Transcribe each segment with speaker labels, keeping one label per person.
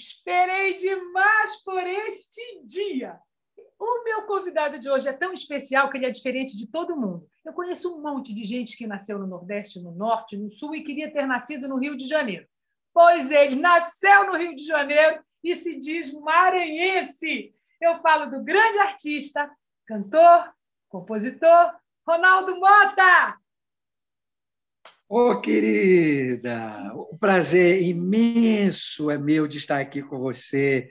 Speaker 1: Esperei demais por este dia. O meu convidado de hoje é tão especial que ele é diferente de todo mundo. Eu conheço um monte de gente que nasceu no Nordeste, no Norte, no Sul e queria ter nascido no Rio de Janeiro. Pois ele nasceu no Rio de Janeiro e se diz maranhense. Eu falo do grande artista, cantor, compositor, Ronaldo Mota.
Speaker 2: Ô, oh, querida, o um prazer imenso é meu de estar aqui com você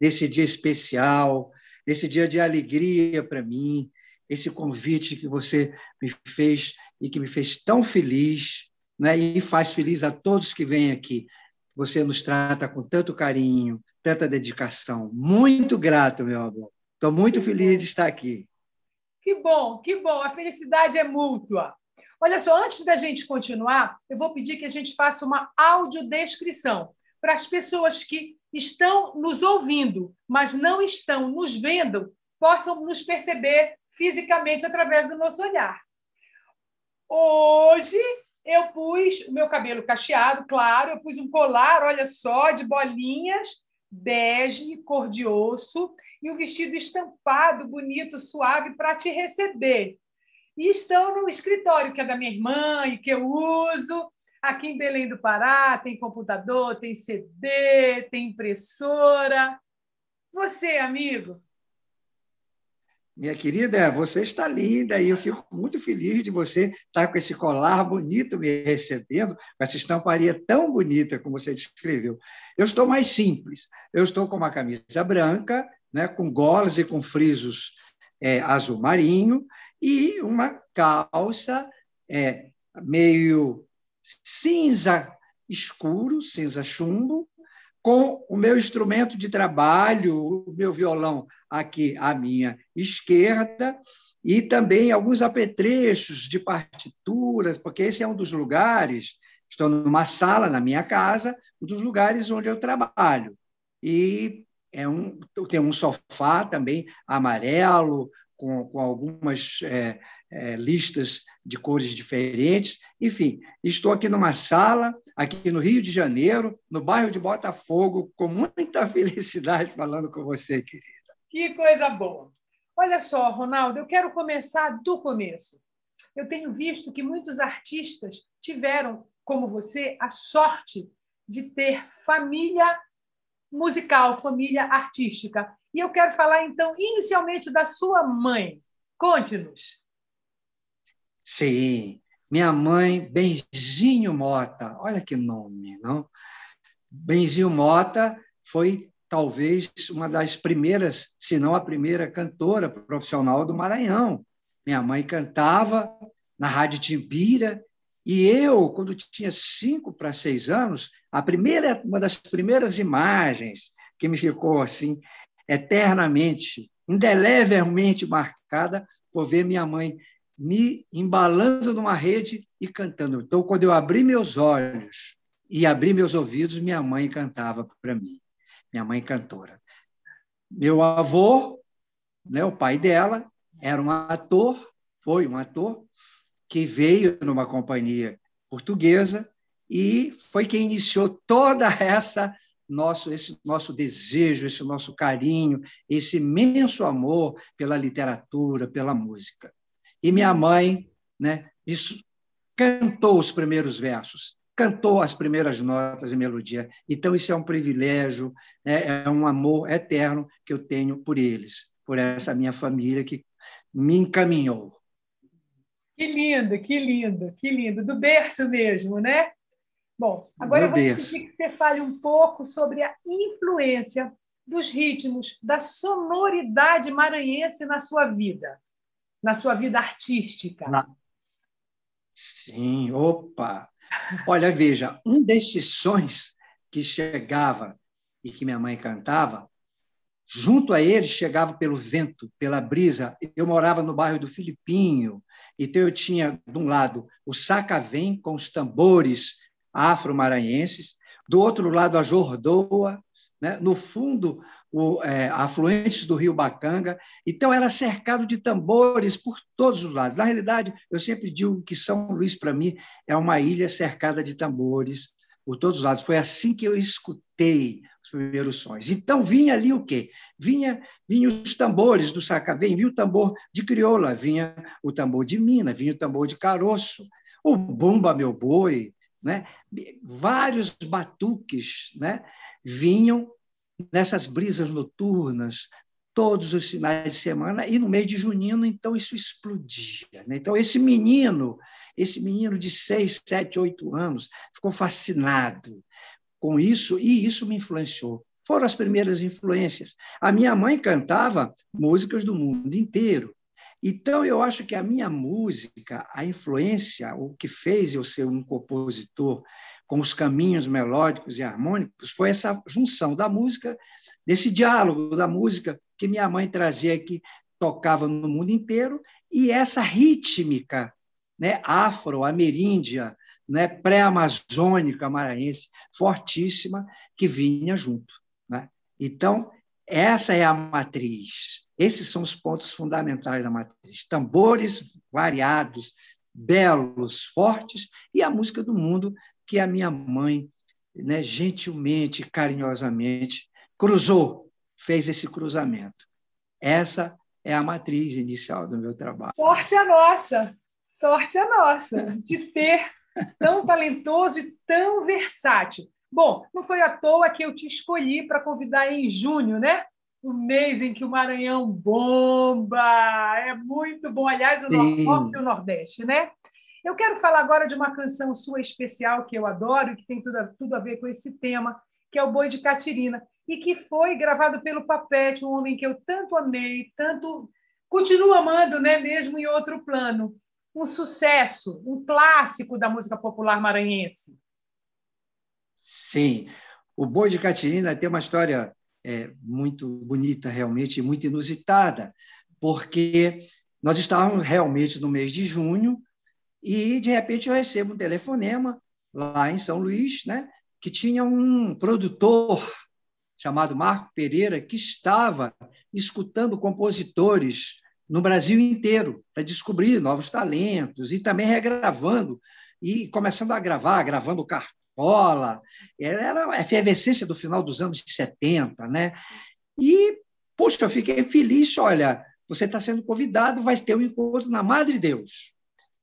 Speaker 2: nesse dia especial, nesse dia de alegria para mim, esse convite que você me fez e que me fez tão feliz, né? E faz feliz a todos que vêm aqui. Você nos trata com tanto carinho, tanta dedicação. Muito grato, meu amor. Estou muito feliz de estar aqui.
Speaker 1: Que bom, que bom. A felicidade é mútua. Olha só, antes da gente continuar, eu vou pedir que a gente faça uma audiodescrição para as pessoas que estão nos ouvindo, mas não estão nos vendo, possam nos perceber fisicamente através do nosso olhar. Hoje eu pus o meu cabelo cacheado, claro, eu pus um colar, olha só, de bolinhas, bege, cor de osso, e um vestido estampado, bonito, suave, para te receber e estão no escritório que é da minha irmã e que eu uso. Aqui em Belém do Pará tem computador, tem CD, tem impressora. Você, amigo?
Speaker 2: Minha querida, você está linda e eu fico muito feliz de você estar com esse colar bonito me recebendo, com essa estamparia tão bonita como você descreveu. Eu estou mais simples. Eu estou com uma camisa branca, né, com goles e com frisos é, azul marinho, e uma calça é, meio cinza escuro, cinza chumbo, com o meu instrumento de trabalho, o meu violão aqui à minha esquerda, e também alguns apetrechos de partituras, porque esse é um dos lugares, estou numa sala na minha casa, um dos lugares onde eu trabalho. E é um, tem um sofá também amarelo, com, com algumas é, é, listas de cores diferentes. Enfim, estou aqui numa sala, aqui no Rio de Janeiro, no bairro de Botafogo, com muita felicidade falando com você, querida.
Speaker 1: Que coisa boa! Olha só, Ronaldo, eu quero começar do começo. Eu tenho visto que muitos artistas tiveram, como você, a sorte de ter família musical, família artística. E eu quero falar, então, inicialmente da
Speaker 2: sua mãe. Conte-nos. Sim, minha mãe, Benzinho Mota, olha que nome, não? Benzinho Mota foi talvez uma das primeiras, se não a primeira cantora profissional do Maranhão. Minha mãe cantava na Rádio Timbira e eu, quando tinha cinco para seis anos, a primeira, uma das primeiras imagens que me ficou assim eternamente, indelevelmente marcada, vou ver minha mãe me embalando numa rede e cantando. Então, quando eu abri meus olhos e abri meus ouvidos, minha mãe cantava para mim. Minha mãe cantora. Meu avô, né, o pai dela, era um ator, foi um ator que veio numa companhia portuguesa e foi quem iniciou toda essa nosso, esse nosso desejo, esse nosso carinho, esse imenso amor pela literatura, pela música. E minha uhum. mãe né, isso, cantou os primeiros versos, cantou as primeiras notas e melodia. Então, isso é um privilégio, né, é um amor eterno que eu tenho por eles, por essa minha família que me encaminhou.
Speaker 1: Que lindo, que lindo, que lindo. Do berço mesmo, né? Bom, agora Meu eu vou pedir que você fale um pouco sobre a influência dos ritmos, da sonoridade maranhense na sua vida, na sua vida artística. Na...
Speaker 2: Sim, opa! Olha, veja, um desses sons que chegava e que minha mãe cantava, junto a ele chegava pelo vento, pela brisa. Eu morava no bairro do Filipinho, então eu tinha, de um lado, o Saca Vem com os tambores, afro-maranhenses, do outro lado a Jordoa, né? no fundo o, é, afluentes do rio Bacanga. Então era cercado de tambores por todos os lados. Na realidade, eu sempre digo que São Luís, para mim, é uma ilha cercada de tambores por todos os lados. Foi assim que eu escutei os primeiros sons. Então vinha ali o quê? Vinha, vinha os tambores do Sacavém, vinha o tambor de crioula, vinha o tambor de mina, vinha o tambor de caroço, o bumba meu boi, né? Vários batuques né? vinham nessas brisas noturnas todos os finais de semana e no mês de junino então isso explodia né? então esse menino esse menino de seis sete oito anos ficou fascinado com isso e isso me influenciou foram as primeiras influências a minha mãe cantava músicas do mundo inteiro então, eu acho que a minha música, a influência, o que fez eu ser um compositor com os caminhos melódicos e harmônicos, foi essa junção da música, desse diálogo da música que minha mãe trazia, que tocava no mundo inteiro, e essa rítmica né, afro-ameríndia, né, pré-amazônica maranhense, fortíssima, que vinha junto. Né? Então, essa é a matriz. Esses são os pontos fundamentais da matriz. Tambores variados, belos, fortes, e a música do mundo que a minha mãe, né, gentilmente, carinhosamente, cruzou, fez esse cruzamento. Essa é a matriz inicial do meu trabalho.
Speaker 1: Sorte a nossa, sorte a nossa, de ter tão talentoso e tão versátil. Bom, não foi à toa que eu te escolhi para convidar em junho, né? o mês em que o Maranhão bomba. É muito bom, aliás, o Norte e o Nordeste, né? Eu quero falar agora de uma canção sua especial que eu adoro, que tem tudo a, tudo a ver com esse tema, que é o Boi de Catirina, e que foi gravado pelo Papete, um homem que eu tanto amei, tanto continuo amando, né, mesmo em outro plano. Um sucesso, um clássico da música popular maranhense.
Speaker 2: Sim. O Boi de Catirina tem uma história é, muito bonita, realmente, muito inusitada, porque nós estávamos realmente no mês de junho e, de repente, eu recebo um telefonema lá em São Luís, né, que tinha um produtor chamado Marco Pereira que estava escutando compositores no Brasil inteiro para descobrir novos talentos e também regravando e começando a gravar, gravando escola, era a efervescência do final dos anos 70, né? E, poxa, eu fiquei feliz, olha, você está sendo convidado, vai ter um encontro na Madre Deus,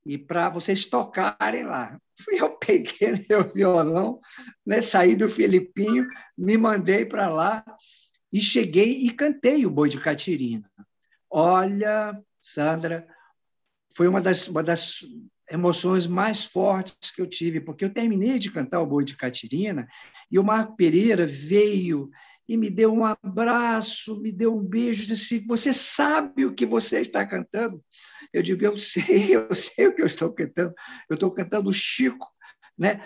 Speaker 2: e para vocês tocarem lá. Eu peguei meu né, violão, né, saí do Filipinho, me mandei para lá, e cheguei e cantei o Boi de Catirina. Olha, Sandra, foi uma das, uma das emoções mais fortes que eu tive, porque eu terminei de cantar o Boi de Catirina e o Marco Pereira veio e me deu um abraço, me deu um beijo, disse: assim, "Você sabe o que você está cantando?" Eu digo: "Eu sei, eu sei o que eu estou cantando. Eu estou cantando o Chico, né?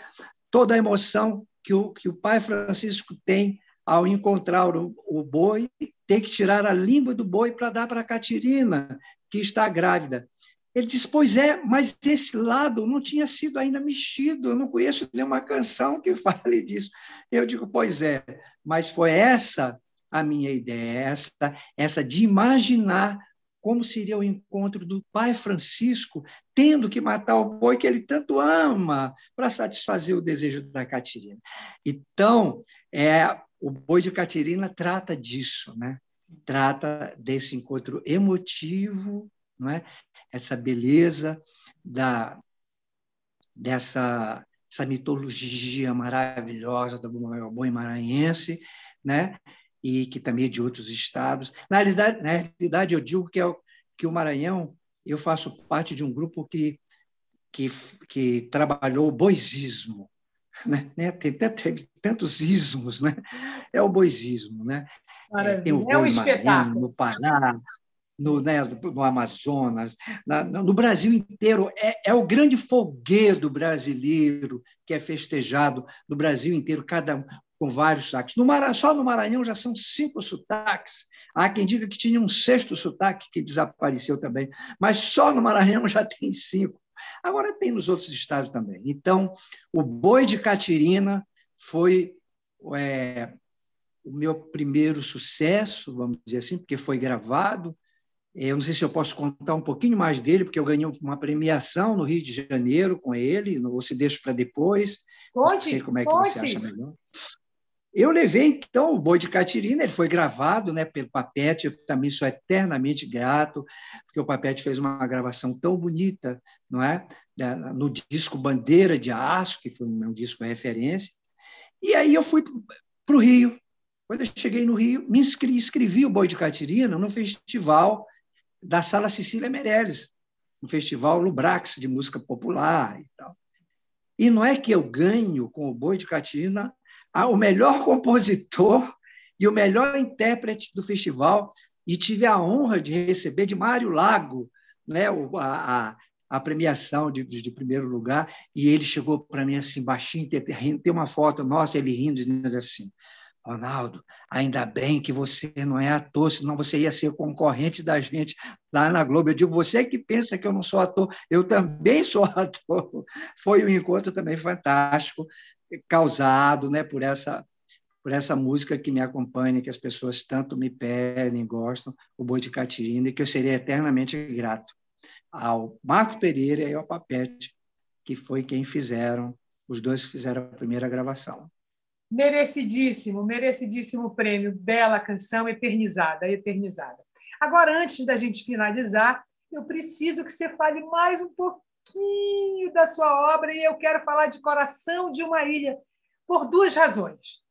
Speaker 2: Toda a emoção que o, que o pai Francisco tem ao encontrar o, o boi, tem que tirar a língua do boi para dar para a Catirina, que está grávida. Ele diz: Pois é, mas esse lado não tinha sido ainda mexido, eu não conheço nenhuma canção que fale disso. Eu digo: Pois é, mas foi essa a minha ideia, é essa, essa de imaginar como seria o encontro do pai Francisco tendo que matar o boi que ele tanto ama para satisfazer o desejo da Catirina. Então, é, o boi de Catirina trata disso, né? trata desse encontro emotivo não é? Essa beleza da dessa essa mitologia maravilhosa do boi maranhense, né? E que também é de outros estados. Na realidade, na realidade eu digo que é o, que o Maranhão, eu faço parte de um grupo que que, que trabalhou o boizismo, né? né? Tem tantos ismos, né? É o boizismo, né? Maravilha. É, tem o é um espetáculo. no Pará, no, né, no Amazonas, na, no Brasil inteiro. É, é o grande folguedo brasileiro que é festejado no Brasil inteiro, cada um com vários sotaques. No Maranhão, só no Maranhão já são cinco sotaques. Há quem diga que tinha um sexto sotaque que desapareceu também, mas só no Maranhão já tem cinco. Agora tem nos outros estados também. Então, o boi de Catirina foi é, o meu primeiro sucesso, vamos dizer assim, porque foi gravado eh, eu não sei se eu posso contar um pouquinho mais dele, porque eu ganhei uma premiação no Rio de Janeiro com ele, ou se deixo para depois. Pode, não sei como é que você acha melhor. Eu levei, então, o Boi de Catirina, ele foi gravado né, pelo Papete, eu também sou eternamente grato, porque o Papete fez uma gravação tão bonita, não é? No disco Bandeira de Aço, que foi um é disco referência. E aí eu fui para o Rio. Quando eu cheguei no Rio, me inscrevi, inscrevi o Boi de Catirina no festival da Sala Cecília Meirelles, no Festival Lubrax de Música Popular e tal. E não é que eu ganho com o Boi de Catina o melhor compositor e o melhor intérprete do festival, e tive a honra de receber de Mário Lago né, a, a, a premiação de, de, primeiro lugar, e ele chegou para mim assim, baixinho, tem, uma foto nossa, ele rindo, dizendo assim, Ronaldo, ainda bem que você não é ator, senão você ia ser concorrente da gente lá na Globo. Eu digo, você que pensa que eu não sou ator, eu também sou ator. Foi um encontro também fantástico, causado né, por, essa, por essa música que me acompanha, que as pessoas tanto me pedem, gostam, o Boi de Catirina, e que eu seria eternamente grato ao Marco Pereira e ao Papete, que foi quem fizeram, os dois que fizeram a primeira gravação.
Speaker 1: Merecidíssimo, merecidíssimo prêmio, bela canção, eternizada, eternizada. Agora, antes da gente finalizar, eu preciso que você fale mais um pouquinho da sua obra e eu quero falar de Coração de uma Ilha, por duas razões.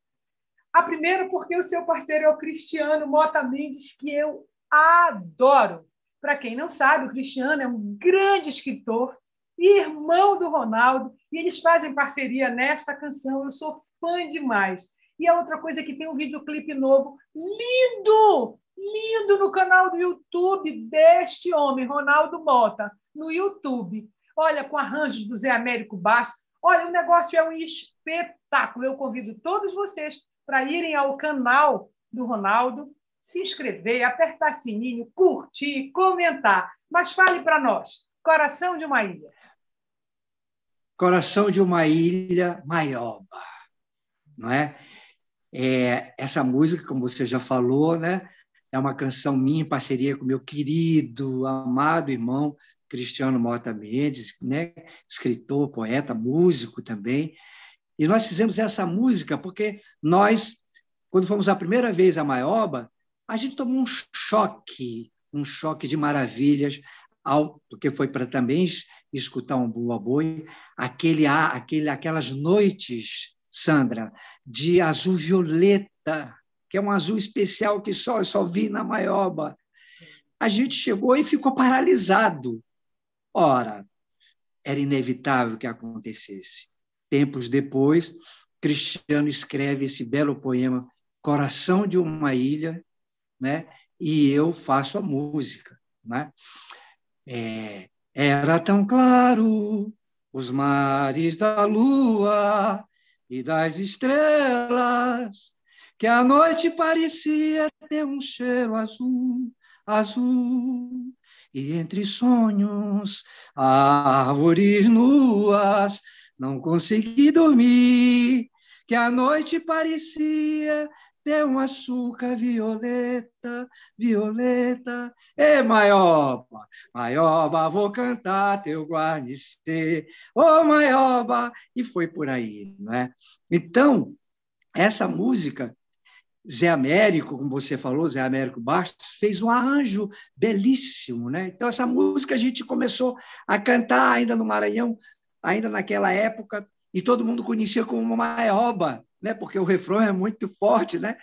Speaker 1: A primeira, porque o seu parceiro é o Cristiano Mota Mendes, que eu adoro. Para quem não sabe, o Cristiano é um grande escritor, irmão do Ronaldo, e eles fazem parceria nesta canção. Eu sou fã demais. E a outra coisa é que tem um videoclipe novo, lindo, lindo, no canal do YouTube deste homem, Ronaldo Mota, no YouTube. Olha, com arranjos do Zé Américo Basso Olha, o negócio é um espetáculo. Eu convido todos vocês para irem ao canal do Ronaldo, se inscrever, apertar sininho, curtir, comentar. Mas fale para nós, Coração de uma Ilha.
Speaker 2: Coração de uma Ilha Maioba não é? é? Essa música, como você já falou, né? É uma canção minha em parceria com meu querido, amado irmão Cristiano Mota Mendes, né? Escritor, poeta, músico também. E nós fizemos essa música porque nós, quando fomos a primeira vez a Maioba, a gente tomou um choque, um choque de maravilhas, ao, porque foi para também escutar um boa boi, aquele, aquele, aquelas noites Sandra, de azul violeta, que é um azul especial que só eu só vi na Maioba. A gente chegou e ficou paralisado. Ora, era inevitável que acontecesse. Tempos depois, Cristiano escreve esse belo poema Coração de uma Ilha, né? e eu faço a música. Né? É, era tão claro os mares da lua, e das estrelas, que a noite parecia ter um cheiro azul, azul. E entre sonhos, árvores nuas, não consegui dormir, que a noite parecia deu um açúcar violeta, violeta. Ê, maioba, maioba, vou cantar teu guarnicê. Ô, oh, maioba! E foi por aí, não é? Então, essa música, Zé Américo, como você falou, Zé Américo Bastos, fez um arranjo belíssimo, né? Então, essa música a gente começou a cantar ainda no Maranhão, ainda naquela época, e todo mundo conhecia como Maioba, né? porque o refrão é muito forte, né?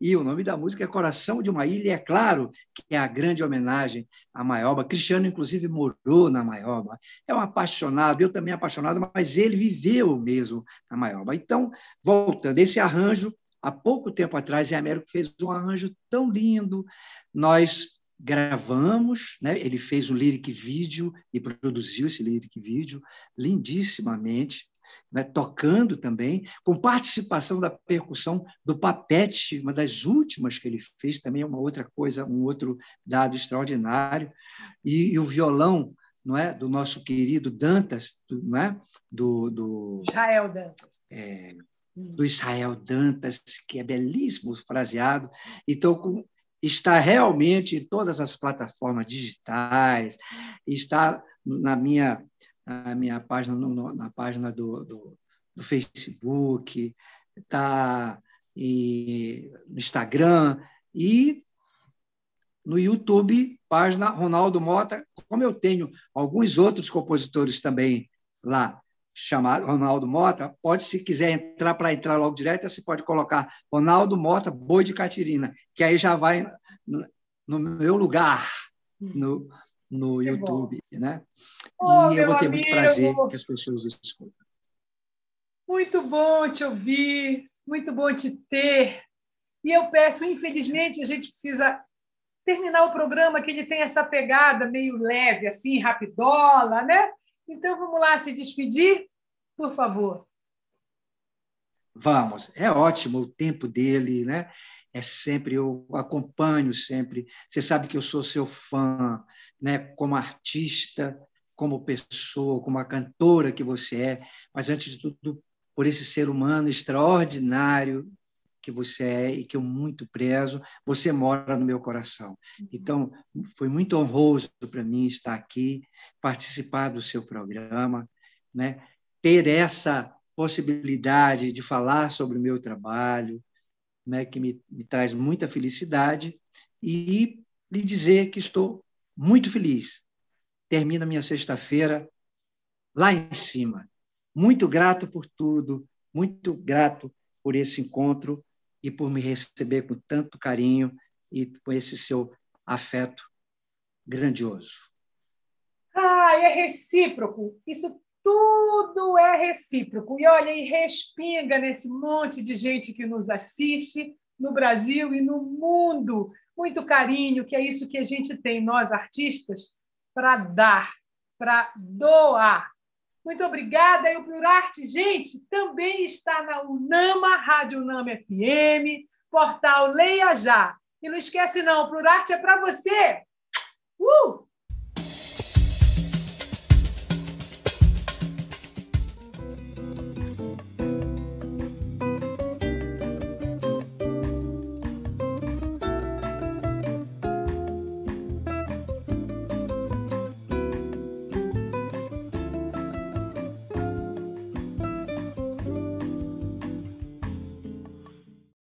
Speaker 2: E o nome da música é Coração de uma Ilha, é claro que é a grande homenagem à Maioba. Cristiano, inclusive, morou na Maioba. É um apaixonado, eu também apaixonado, mas ele viveu mesmo na Maioba. Então, voltando, esse arranjo, há pouco tempo atrás, em Américo fez um arranjo tão lindo. Nós gravamos, né? ele fez o lyric vídeo e produziu esse lyric vídeo lindíssimamente né, tocando também, com participação da percussão do Papete, uma das últimas que ele fez, também é uma outra coisa, um outro dado extraordinário, e, e o violão não é, do nosso querido Dantas, não é, do, do Israel Dantas. É, hum. do Israel Dantas, que é belíssimo fraseado. Então, com, está realmente em todas as plataformas digitais, está na minha na minha página no, na página do, do, do Facebook, está no Instagram e no YouTube, página Ronaldo Mota, como eu tenho alguns outros compositores também lá, chamado Ronaldo Mota, pode, se quiser entrar para entrar logo direto, você pode colocar Ronaldo Mota, Boi de Catirina, que aí já vai no meu lugar, hum. no, no que é YouTube, bom. né? Oh, e eu vou ter amigo. muito prazer que as pessoas escutem.
Speaker 1: Muito bom te ouvir, muito bom te ter. E eu peço, infelizmente, a gente precisa terminar o programa que ele tem essa pegada meio leve, assim, rapidola, né? Então vamos lá se despedir, por favor.
Speaker 2: Vamos, é ótimo o tempo dele, né? é sempre eu acompanho sempre. Você sabe que eu sou seu fã, né? Como artista, como pessoa, como a cantora que você é, mas antes de tudo por esse ser humano extraordinário que você é e que eu muito prezo, você mora no meu coração. Uhum. Então, foi muito honroso para mim estar aqui, participar do seu programa, né? Ter essa possibilidade de falar sobre o meu trabalho, né, que me, me traz muita felicidade, e lhe dizer que estou muito feliz. Termina minha sexta-feira lá em cima. Muito grato por tudo, muito grato por esse encontro e por me receber com tanto carinho e com esse seu afeto grandioso.
Speaker 1: Ah, é recíproco. Isso tudo é recíproco. E olha, e respinga nesse monte de gente que nos assiste no Brasil e no mundo. Muito carinho, que é isso que a gente tem, nós artistas, para dar, para doar. Muito obrigada. E o Plurarte, gente, também está na Unama, Rádio Unama FM, portal Leia Já. E não esquece, não, o Plurarte é para você. Uh!